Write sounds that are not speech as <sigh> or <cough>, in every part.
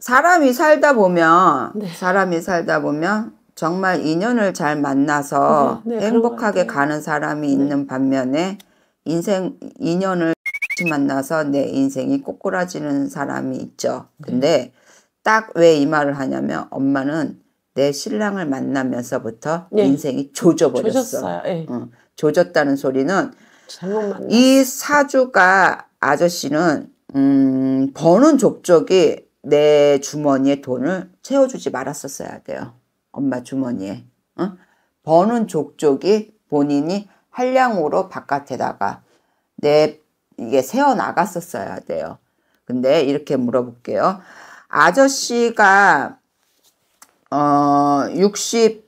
사람이 살다 보면 네. 사람이 살다 보면 정말 인연을 잘 만나서 아, 네, 네, 행복하게 가는 사람이 네. 있는 반면에 인생 인연을 만나서 내 인생이 꼬꾸라지는 사람이 있죠. 네. 근데 딱 왜 이 말을 하냐면 엄마는 내 신랑을 만나면서부터 네. 인생이 조져버렸어. 예. 응. 조졌다는 소리는 이 사주가 아저씨는 음, 버는 족적이 내 주머니에 돈을 채워주지 말았었어야 돼요. 엄마 주머니에. 어? 버는 족족이 본인이 한량으로 바깥에다가 내 이게 세어 나갔었어야 돼요. 근데 이렇게 물어볼게요. 아저씨가 어 65,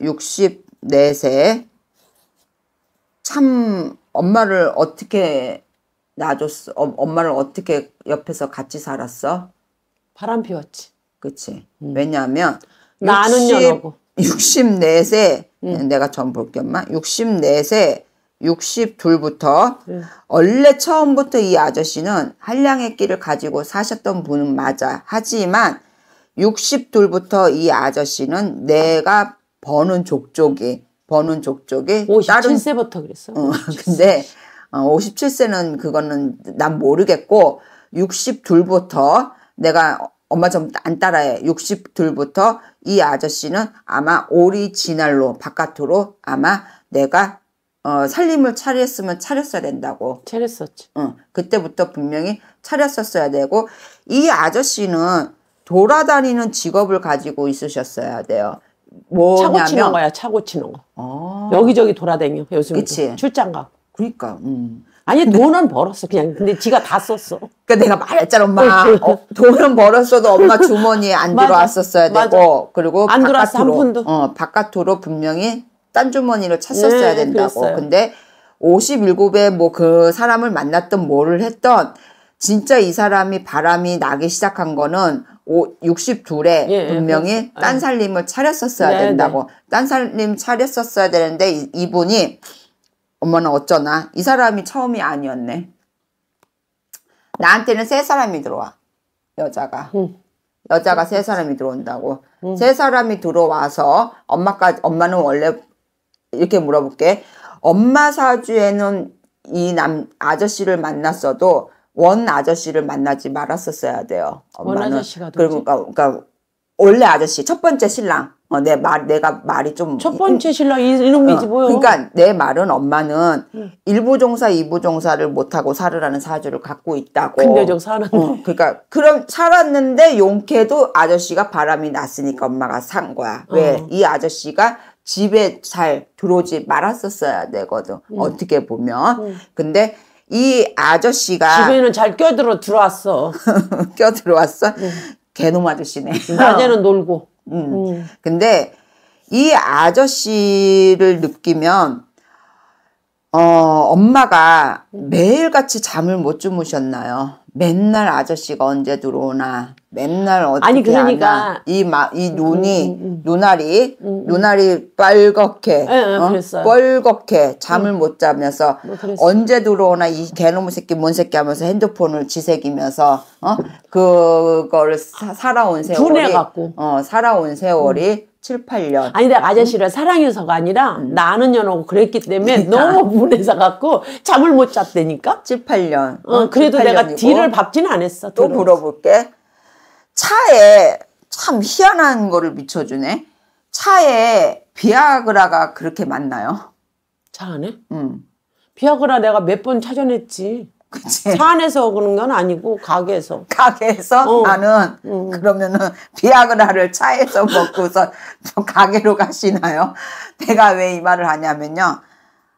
64세 참 엄마를 어떻게 놔줬어? 어, 엄마를 어떻게 옆에서 같이 살았어? 바람 피웠지. 그치. 음. 왜냐하면 나는 연고 64세 음. 음. 내가 전 볼게 엄마 64세 62부터 음. 원래 처음부터 이 아저씨는 한량의 끼를 가지고 사셨던 분은 맞아 하지만 62부터 이 아저씨는 내가 버는 족족이 버는 족족이 57세부터 그랬어. 응, 어, 근데 57세는 어, 그거는 난 모르겠고 62부터 내가 엄마 좀 안 따라해 62부터 이 아저씨는 아마 오리지날로 바깥으로 아마 내가 어, 살림을 차렸으면 차렸어야 된다고. 차렸었지. 응. 그때부터 분명히 차렸었어야 되고 이 아저씨는 돌아다니는 직업을 가지고 있으셨어야 돼요. 뭐냐면 차고 치는 거야. 차고 치는 거. 어. 여기저기 돌아다녀. 요즘 출장 가. 그러니까. 음. 아니 돈은 벌었어 그냥 근데 지가 다 썼어. 그러니까 내가 말했잖아 엄마 어, 돈은 벌었어도 엄마 주머니에 안 들어왔었어야 맞아. 되고 맞아. 그리고 안 들어왔어 한 푼도. 어 바깥으로 분명히 딴 주머니로 찼었어야 네, 된다고. 그랬어요. 근데 57에 뭐 그 사람을 만났던 뭐를 했던 진짜 이 사람이 바람이 나기 시작한 거는 62에 예, 예, 분명히 예, 딴 살림을 차렸었어야 네, 된다고. 네. 딴 살림 차렸었어야 되는데 이, 이분이 어머나 어쩌나 이 사람이 처음이 아니었네. 나한테는 세 사람이 들어와 여자가 응. 여자가 세 사람이 들어온다고 응. 세 사람이 들어와서 엄마까지 엄마는 원래 이렇게 물어볼게 엄마 사주에는 이 남 아저씨를 만났어도 원 아저씨를 만나지 말았었어야 돼요. 엄마는 그러니까, 그러니까 원래 아저씨 첫 번째 신랑 어, 내 말, 내가 말이 좀. 첫 번째 신랑 이놈이지 어, 뭐요. 그러니까 내 말은 엄마는 응. 일부 종사, 이부 종사를 못하고 살으라는 사주를 갖고 있다고. 근대적 살았 어, 그러니까 그럼 살았는데 용케도 아저씨가 바람이 났으니까 엄마가 산 거야. 왜? 어. 이 아저씨가 집에 잘 들어오지 말았었어야 되거든. 응. 어떻게 보면. 응. 근데 이 아저씨가 집에는 잘 껴들어 들어왔어. <laughs> 껴들어왔어? 응. 개놈 아저씨네. 낮에는 <laughs> 놀고. 음. 음. 근데 이 아저씨를 느끼면 어, 엄마가 매일같이 잠을 못 주무셨나요? 맨날 아저씨가 언제 들어오나 맨날 어떻게 아니 그러니까 이이 음, 눈이 음, 음, 음. 눈알이 음, 음. 눈알이 빨갛게 에, 예, 에, 예, 어? 뻘겋게 잠을 못 자면서 뭐 언제 들어오나 이 개놈의 새끼 뭔 새끼 하면서 핸드폰을 지새기면서 어 그거를 사, 살아온 세월이 어 살아온 세월이 7, 8년. 아니, 내가 아저씨를 음. 사랑해서가 아니라 음. 나는 년하고 그랬기 때문에 그러 그러니까. 너무 분해서 갖고 잠을 못 잤다니까? 7, 8년. 어, 어 그래도 7, 내가 뒤를 밟지는 않았어. 또 물어볼게. 차에 참 희한한 거를 미쳐주네. 차에 비아그라가 그렇게 맞나요? 차 안에? 응. 음. 비아그라 내가 몇 번 찾아냈지. 그치. 차 안에서 오는 건 아니고 가게에서. 가게에서 어. 나는 음. 그러면은 비아그라를 차에서 먹고서 가게로 가시나요? 내가 왜 이 말을 하냐면요.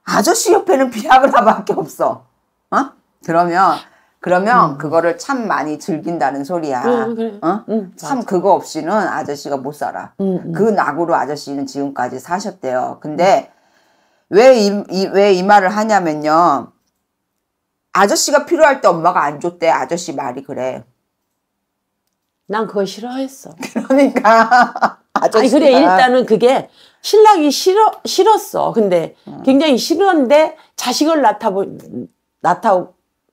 아저씨 옆에는 비아그라밖에 없어. 어? 그러면 그러면 음. 그거를 참 많이 즐긴다는 소리야. 음, 그래. 어? 음, 참 맞아. 그거 없이는 아저씨가 못 살아. 음, 음. 그 낙으로 아저씨는 지금까지 사셨대요. 근데 음. 왜이왜 이 말을 하냐면요. 아저씨가 필요할 때 엄마가 안 줬대. 아저씨 말이 그래. 난 그거 싫어했어. <laughs> 그러니까. 아니 그래 일단은 그게 신랑이 싫어 싫었어. 근데 음. 굉장히 싫었는데 자식을 낳다 보 낳다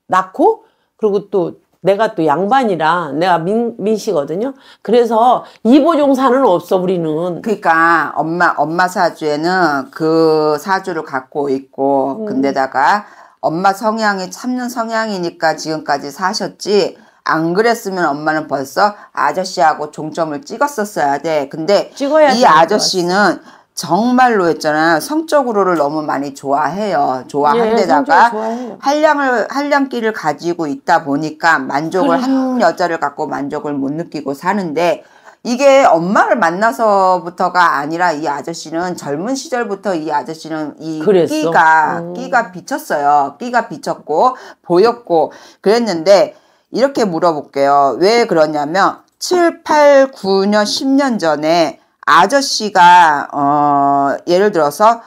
낳고 그리고 또 내가 또 양반이라 내가 민, 민씨거든요. 그래서 이보종사는 없어 우리는. 그러니까 엄마 엄마 사주에는 그 사주를 갖고 있고 음. 근데다가 엄마 성향이 참는 성향이니까 지금까지 사셨지 안 그랬으면 엄마는 벌써 아저씨하고 종점을 찍었었어야 돼. 근데 이 아저씨는 정말로 했잖아 성적으로를 너무 많이 좋아해요. 좋아한데다가 예, 한량을 한량끼를 가지고 있다 보니까 만족을 그래. 그러니까. 한 여자를 갖고 만족을 못 느끼고 사는데 이게 엄마를 만나서부터가 아니라 이 아저씨는 젊은 시절부터 이 아저씨는 이 그랬어? 끼가 음. 끼가 비쳤어요. 끼가 비쳤고 보였고 그랬는데 이렇게 물어볼게요. 왜 그러냐면 7, 8, 9년, 10년 전에 아저씨가 어 예를 들어서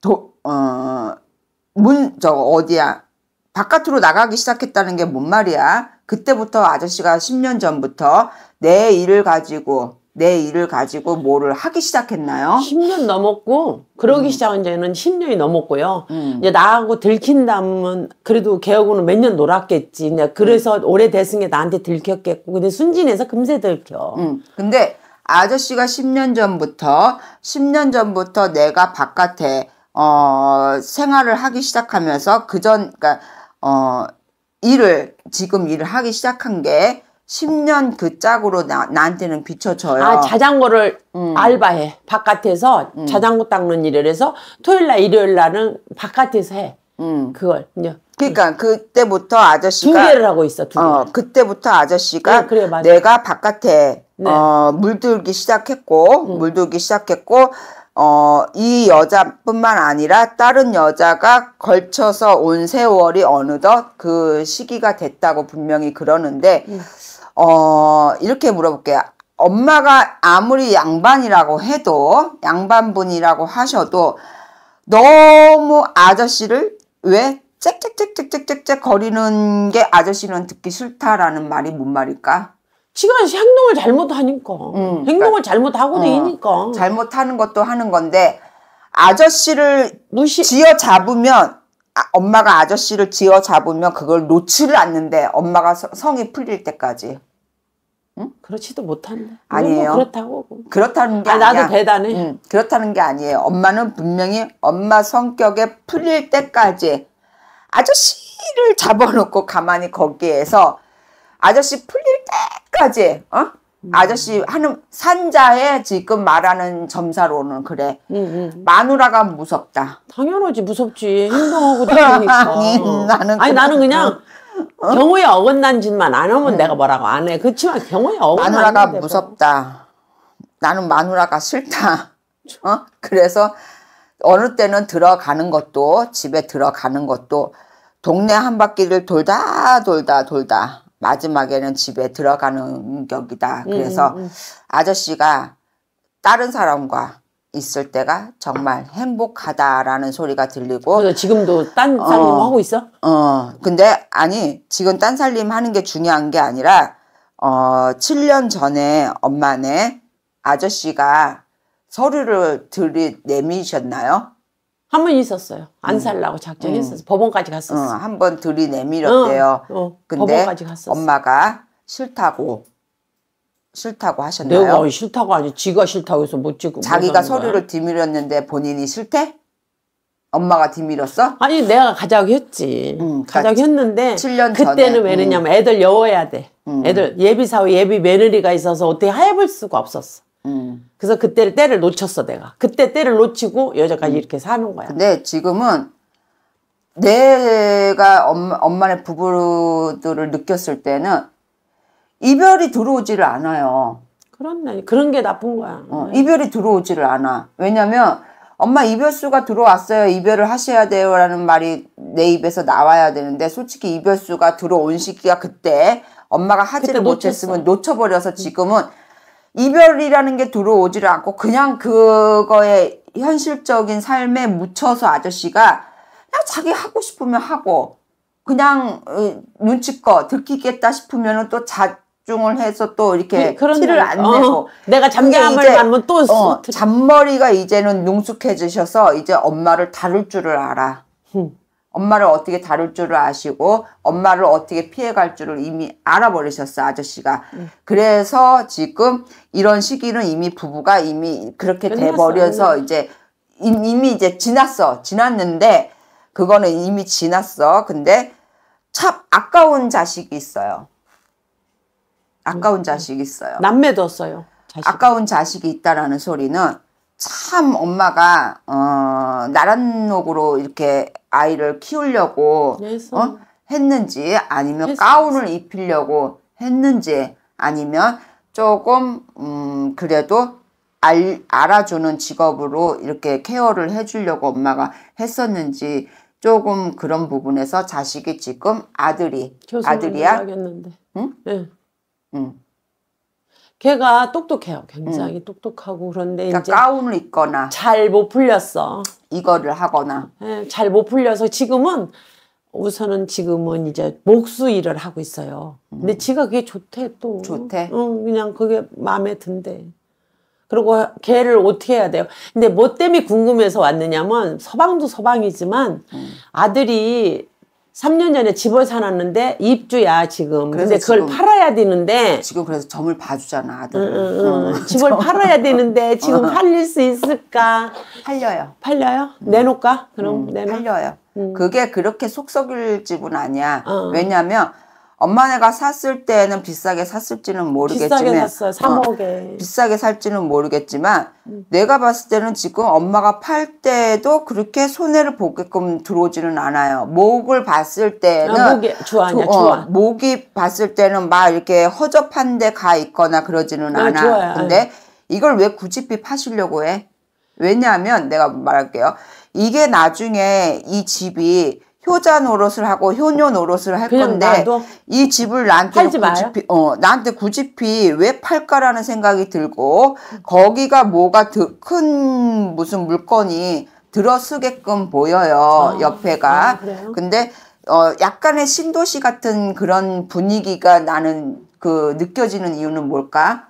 도 어 문 저 어디야 바깥으로 나가기 시작했다는 게 뭔 말이야? 그때부터 아저씨가 10년 전부터 내 일을 가지고 내 일을 가지고 뭐를 하기 시작했나요? 10년 넘었고 그러기 음. 시작한 지는 10년이 넘었고요. 음. 이제 나하고 들킨다면 그래도 개혁은 몇 년 놀았겠지. 이제 그래서 음. 오래됐은 게 나한테 들켰겠고 근데 순진해서 금세 들켜. 음. 근데 아저씨가 10년 전부터 10년 전부터 내가 바깥에 어 생활을 하기 시작하면서 그 전 그러니까 어 일을 지금 일을 하기 시작한 게 10년 그 짝으로 나, 나한테는 비춰져요. 아, 자전거를 음. 알바해. 바깥에서 음. 자전거 닦는 일을 해서 토요일 날, 일요일 날은 바깥에서 해. 음. 그걸. 그냥. 그러니까 그때부터 아저씨가 두 개를 하고 있어. 두 개. 어, 그때부터 아저씨가 네, 그래, 내가 바깥에 네. 어, 물들기 시작했고 음. 물들기 시작했고 어, 이 여자뿐만 아니라 다른 여자가 걸쳐서 온 세월이 어느덧 그 시기가 됐다고 분명히 그러는데 음. 어, 이렇게 물어볼게요. 엄마가 아무리 양반이라고 해도 양반분이라고 하셔도 너무 아저씨를 왜짹짹짹짹짹쩍 거리는 게 아저씨는 듣기 싫다라는 말이 뭔 말일까? 지금 행동을 잘못하니까 음, 그러니까 행동을 그러니까, 잘못하고 어, 되니까 어, 잘못하는 것도 하는 건데 아저씨를 무시... 지어 잡으면 아, 엄마가 아저씨를 쥐어 잡으면 그걸 놓지를 않는데 엄마가 서, 성이 풀릴 때까지. 응? 그렇지도 못한다. 뭐, 뭐 아니에요. 뭐 그렇다고. 그렇다는 게 아, 아니야. 나도 대단해. 응, 그렇다는 게 아니에요. 엄마는 분명히 엄마 성격에 풀릴 때까지 아저씨를 잡아놓고 가만히 거기에서 아저씨 풀릴 때까지 어? 음. 아저씨 하는 산자의 지금 말하는 점사로는 그래. 음, 음. 마누라가 무섭다. 당연하지 무섭지 행동하고 다니니까. 음, <laughs> 나는 아니 나는 그냥 어? 경우에 어긋난 짓만 안 하면 네. 내가 뭐라고 안 해. 그렇지만 경우에 어긋난 마누라가 뭐. 무섭다. 나는 마누라가 싫다. 어? 그래서 어느 때는 들어가는 것도 집에 들어가는 것도 동네 한 바퀴를 돌다 돌다 돌다 마지막에는 집에 들어가는 격이다. 음, 그래서 음, 음. 아저씨가 다른 사람과 있을 때가 정말 행복하다라는 소리가 들리고. 그러니 지금도 딴 살림 어, 하고 있어? 어. 근데 아니, 지금 딴 살림 하는 게 중요한 게 아니라, 어, 7년 전에 엄마네 아저씨가 서류를 들이 내미셨나요? 한번 있었어요. 안 음. 살라고 작정했었어. 요 음. 법원까지 갔었어. 한번둘이내밀었대요 어, 어, 근데 법원까지 갔었어. 엄마가 싫다고 싫다고 하셨나요? 내가 싫다고 하니 지가 싫다고 해서 못 찍고 자기가 못 하는 거야. 서류를 뒤밀었는데 본인이 싫대? 엄마가 뒤밀었어? 아니 내가 가자고 했지. 응, 음, 그러니까 가자고 그러니까 했는데 칠년 그때는 왜냐면 애들 여워야 돼. 애들 예비 사위 예비 며느리가 있어서 어떻게 해볼 수가 없었어. 음. 그래서 그때를 때를 놓쳤어 내가. 그때 때를 놓치고 여자까지 음. 이렇게 사는 거야. 근데 지금은 내가 엄마, 엄마네 부부들을 느꼈을 때는 이별이 들어오지를 않아요. 그렇네. 그런 게 나쁜 거야. 어, 네. 이별이 들어오지를 않아. 왜냐면 엄마 이별수가 들어왔어요. 이별을 하셔야 돼요라는 말이 내 입에서 나와야 되는데 솔직히 이별수가 들어온 시기가 그때 엄마가 하지를 못했으면 놓쳐버려서 지금은 이별이라는 게 들어오지를 않고 그냥 그거에 현실적인 삶에 묻혀서 아저씨가 그냥 자기 하고 싶으면 하고 그냥 어, 눈치껏 들키겠다 싶으면 또 자중을 해서 또 이렇게 네, 티를 안 어, 내고 내가 잠잠을 하면 또 어, 잔머리가 이제는 능숙해지셔서 이제 엄마를 다룰 줄을 알아. 음. 엄마를 어떻게 다룰 줄을 아시고 엄마를 어떻게 피해갈 줄을 이미 알아버리셨어 아저씨가 음. 그래서 지금 이런 시기는 이미 부부가 이미 그렇게 돼버려서 음. 이 이제 이미 이제 지났어 지났는데 그거는 이미 지났어 근데 참 아까운 자식이 있어요 아까운 음. 자식이 있어요 남매뒀어요 자식. 아까운 자식이 있다라는 소리는 참 엄마가 어, 나란목으로 이렇게 아이를 키우려고 어? 했는지 아니면 했어. 가운을 입히려고 했는지 아니면 조금 음 그래도 알, 알아주는 직업으로 이렇게 케어를 해주려고 엄마가 했었는지 조금 그런 부분에서 자식이 지금 아들이 아들이야. 응? 네. 응. 걔가 똑똑해요. 굉장히 음. 똑똑하고 그런데 그러니까 이제 가운을 입거나 잘 못 풀렸어. 이거를 하거나 네, 예, 잘 못 풀려서 지금은 우선은 지금은 이제 목수 일을 하고 있어요. 근데 음. 지가 그게 좋대 또. 좋대. 응, 그냥 그게 마음에 든대. 그리고 걔를 어떻게 해야 돼요? 근데 뭐 때문에 궁금해서 왔느냐면 서방도 서방이지만 음. 아들이 3년 전에 집을 사놨는데 입주야 지금. 그런데 그걸 지금, 팔아야 되는데 지금 그래서 점을 봐주잖아 아들. 응, 응, 응. 집을 <laughs> 팔아야 되는데 지금 팔릴 수 있을까? 팔려요. 팔려요? 내놓을까? 그럼 음, 내놔. 팔려요. 음. 그게 그렇게 속썩일 집은 아니야. 어. 왜냐하면 엄마네가 샀을 때는 비싸게 샀을지는 모르겠지만 비싸게 샀어요. 3억에. 어, 비싸게 살지는 모르겠지만 음. 내가 봤을 때는 지금 엄마가 팔 때도 그렇게 손해를 보게끔 들어오지는 않아요. 목을 봤을 때는 아, 목이 좋아하냐, 좋아. 어, 목이 봤을 때는 막 이렇게 허접한 데 가 있거나 그러지는 어, 않아. 좋아요. 근데 이걸 왜 굳이 파시려고 해? 왜냐하면 내가 말할게요. 이게 나중에 이 집이 효자 노릇을 하고 효녀 노릇을 할 건데 놔둬? 이 집을 나한테 굳이 어 나한테 굳이왜 팔까라는 생각이 들고 거기가 뭐가 드, 큰 무슨 물건이 들어쓰게끔 보여요 아, 옆에가 아, 근데 어 약간의 신도시 같은 그런 분위기가 나는 그 느껴지는 이유는 뭘까?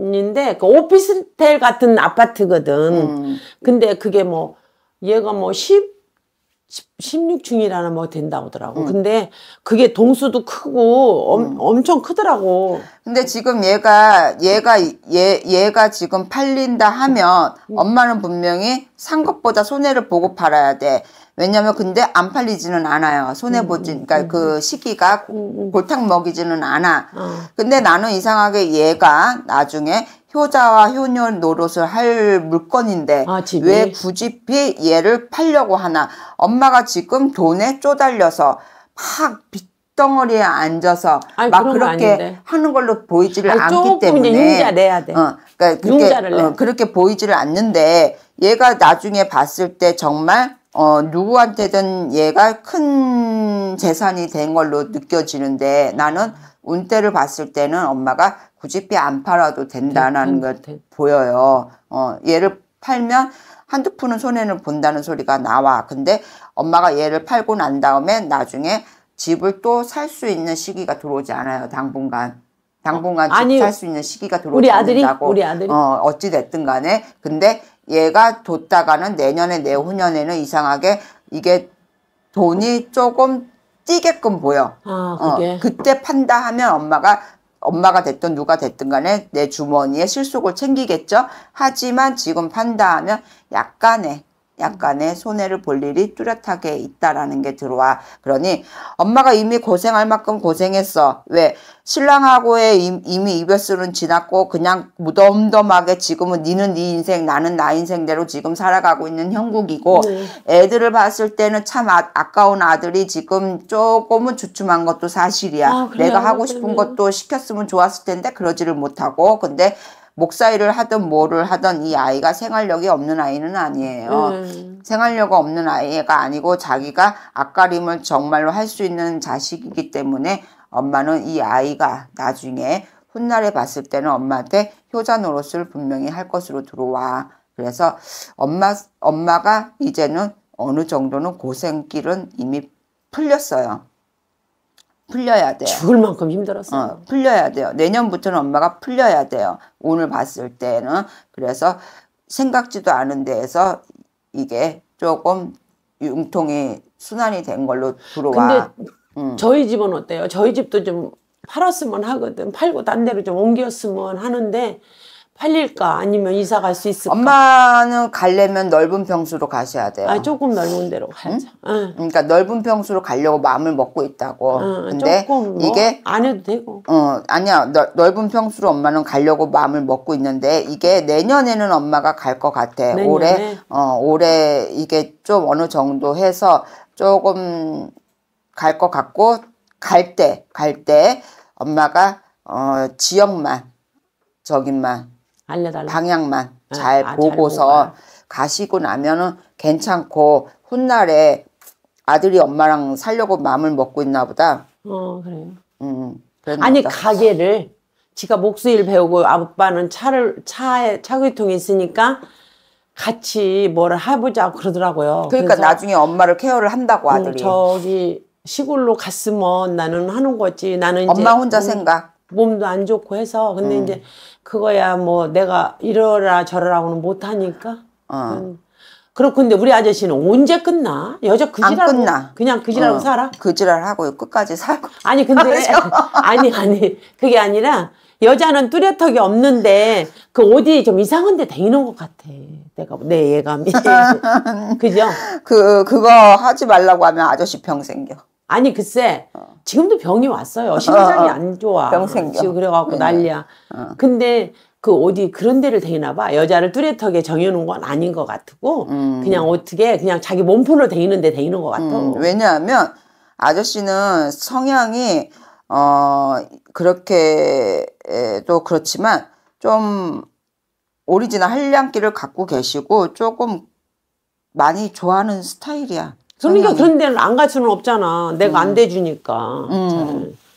인데 그 오피스텔 같은 아파트거든. 음. 근데 그게 뭐 얘가 뭐 10. 16층이라나 뭐 된다고 하더라고. 음. 근데 그게 동수도 크고 엄, 음. 엄청 크더라고. 근데 지금 얘가 얘가 얘 얘가 지금 팔린다 하면 음. 엄마는 분명히 산 것보다 손해를 보고 팔아야 돼. 왜냐면 근데 안 팔리지는 않아요. 손해 음, 보지 그러니까 음, 그 시기가 골탕 먹이지는 않아. 어. 근데 나는 이상하게 얘가 나중에 효자와 효녀 노릇을 할 물건인데 아, 왜 굳이 얘를 팔려고 하나 엄마가 지금 돈에 쪼달려서 팍막 덩어리에 앉아서 아니, 막 그렇게 하는 걸로 보이지를 아니, 않기 때문에 융자 내야 돼. 어, 그러니까 그렇게, 어, 그렇게 보이지를 않는데 얘가 나중에 봤을 때 정말 어, 누구한테든 얘가 큰 재산이 된 걸로 느껴지는데 나는 운때를 봤을 때는 엄마가 굳이 안 팔아도 된다는 게 네, 네. 보여요. 어, 얘를 팔면 한두 푼은 손해를 본다는 소리가 나와. 근데 엄마가 얘를 팔고 난 다음에 나중에 집을 또 살 수 있는 시기가 들어오지 않아요. 당분간. 당분간 집살수 있는 시기가 들어오지 아들이? 않는다고. 우리 아들이? 어, 어찌 됐든 간에. 근데 얘가 뒀다가는 내년에 내후년에는 이상하게 이게 돈이 조금 뛰게끔 보여. 아, 어, 그게. 어, 그때 판다 하면 엄마가 엄마가 됐든 누가 됐든 간에 내 주머니에 실속을 챙기겠죠. 하지만 지금 판다 하면 약간의 약간의 손해를 볼 일이 뚜렷하게 있다라는 게 들어와. 그러니 엄마가 이미 고생할 만큼 고생했어. 왜? 신랑하고의 이미 이별수는 지났고 그냥 무덤덤하게 지금은 니는 니 네 인생 나는 나 인생대로 지금 살아가고 있는 형국이고 네. 애들을 봤을 때는 참 아, 까운 아들이 지금 조금은 주춤한 것도 사실이야. 아, 내가 하고 싶은 것도 시켰으면 좋았을 텐데 그러지를 못하고 근데 목사일을 하든 뭐를 하든 이 아이가 생활력이 없는 아이는 아니에요. 음. 생활력 없는 아이가 아니고 자기가 앞가림을 정말로 할 수 있는 자식이기 때문에 엄마는 이 아이가 나중에 훗날에 봤을 때는 엄마한테 효자 노릇을 분명히 할 것으로 들어와. 그래서 엄마, 엄마가 이제는 어느 정도는 고생길은 이미 풀렸어요. 풀려야 돼요. 죽을 만큼 힘들었어요. 어, 풀려야 돼요. 내년부터는 엄마가 풀려야 돼요. 오늘 봤을 때는 그래서 생각지도 않은 데에서 이게 조금 융통이 순환이 된 걸로 들어와. 근데 음. 저희 집은 어때요? 저희 집도 좀 팔았으면 하거든. 팔고 딴 데로 좀 옮겼으면 하는데 팔릴까? 아니면 이사 갈 수 있을까? 엄마는 가려면 넓은 평수로 가셔야 돼요. 아, 조금 넓은 데로 가자. 응? 응. 그러니까 넓은 평수로 가려고 마음을 먹고 있다고. 응, 근데 조금 뭐 이게 안 해도 되고. 어, 아니야. 너, 넓은 평수로 엄마는 가려고 마음을 먹고 있는데 이게 내년에는 엄마가 갈 것 같아. 내년에? 올해 어, 올해 이게 좀 어느 정도 해서 조금 갈 것 같고 갈 때 갈때 갈때 엄마가 어, 지역만 저기만 알려달라. 방향만 네, 잘 아, 보고서 잘 가시고 나면은 괜찮고 훗날에 아들이 엄마랑 살려고 마음을 먹고 있나 보다. 어 그래요. 음, 음 아니 보다. 가게를 지가 목수일 배우고 아빠는 차를 차에 차구통이 있으니까 같이 뭘 해보자 그러더라고요. 그러니까 나중에 엄마를 케어를 한다고 음, 아들이. 음, 저기 시골로 갔으면 나는 하는 거지. 나는 엄마 혼자 음, 생각. 몸도 안 좋고 해서 근데 음. 이제 그거야 뭐 내가 이러라 저러라고는 못 하니까. 어. 음. 그렇고 근데 우리 아저씨는 언제 끝나? 여자 그지랄 끝나. 그냥 그지라고 어. 살아? 그지랄 하고 끝까지 살고. <laughs> 아니 근데 <laughs> <laughs> 아니 아니 그게 아니라 여자는 뚜렷하게 없는데 그 어디 좀 이상한 데 다니는 것 같아. 내가 뭐, 내 예감이 그죠? 그 그거 하지 말라고 하면 아저씨 병 생겨. 아니 글쎄 어. 지금도 병이 왔어요. 심장이 아, 아, 아. 안 좋아. 병 생겨. 지금 그래갖고 네. 난리야. 어. 근데 그 어디 그런 데를 대나 봐. 여자를 뚜렷하게 정해놓은 건 아닌 것 같고 음. 그냥 어떻게 그냥 자기 몸풀로 대이는 데 대이는 것 같아. 음. 왜냐하면 아저씨는 성향이 어 그렇게도 그렇지만 좀 오리지널 한량기를 갖고 계시고 조금 많이 좋아하는 스타일이야. 그러니까 그런 데는 안 갈 수는 없잖아. 내가 안 대주니까. 음. 음. 네.